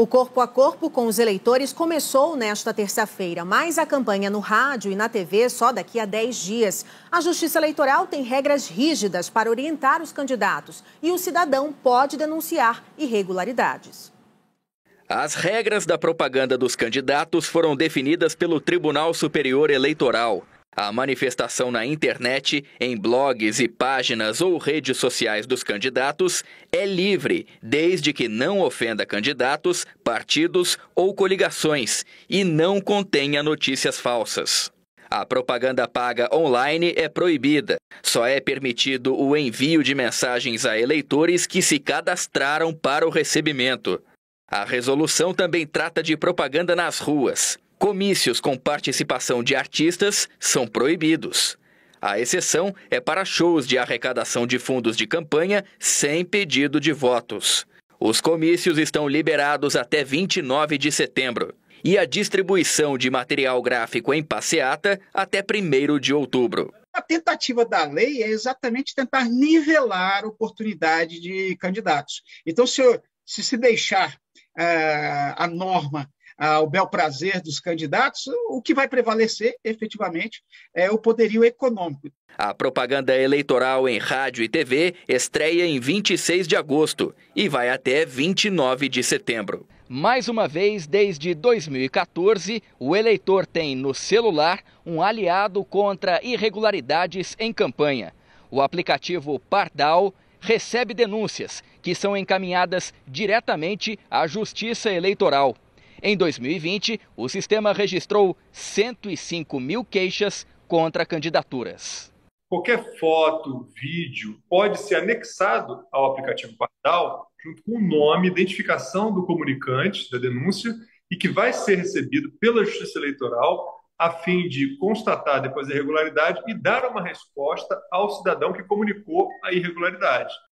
O corpo a corpo com os eleitores começou nesta terça-feira, mas a campanha no rádio e na TV só daqui a 10 dias. A Justiça Eleitoral tem regras rígidas para orientar os candidatos e o cidadão pode denunciar irregularidades. As regras da propaganda dos candidatos foram definidas pelo Tribunal Superior Eleitoral. A manifestação na internet, em blogs e páginas ou redes sociais dos candidatos é livre, desde que não ofenda candidatos, partidos ou coligações e não contenha notícias falsas. A propaganda paga online é proibida. Só é permitido o envio de mensagens a eleitores que se cadastraram para o recebimento. A resolução também trata de propaganda nas ruas. Comícios com participação de artistas são proibidos. A exceção é para shows de arrecadação de fundos de campanha sem pedido de votos. Os comícios estão liberados até 29 de setembro e a distribuição de material gráfico em passeata até 1 de outubro. A tentativa da lei é exatamente tentar nivelar a oportunidade de candidatos. Então, se, se, se deixar uh, a norma ao bel prazer dos candidatos, o que vai prevalecer efetivamente é o poderio econômico. A propaganda eleitoral em rádio e TV estreia em 26 de agosto e vai até 29 de setembro. Mais uma vez, desde 2014, o eleitor tem no celular um aliado contra irregularidades em campanha. O aplicativo Pardal recebe denúncias que são encaminhadas diretamente à Justiça Eleitoral. Em 2020, o sistema registrou 105 mil queixas contra candidaturas. Qualquer foto, vídeo pode ser anexado ao aplicativo Pardal junto com o nome, identificação do comunicante da denúncia e que vai ser recebido pela Justiça Eleitoral a fim de constatar depois a irregularidade e dar uma resposta ao cidadão que comunicou a irregularidade.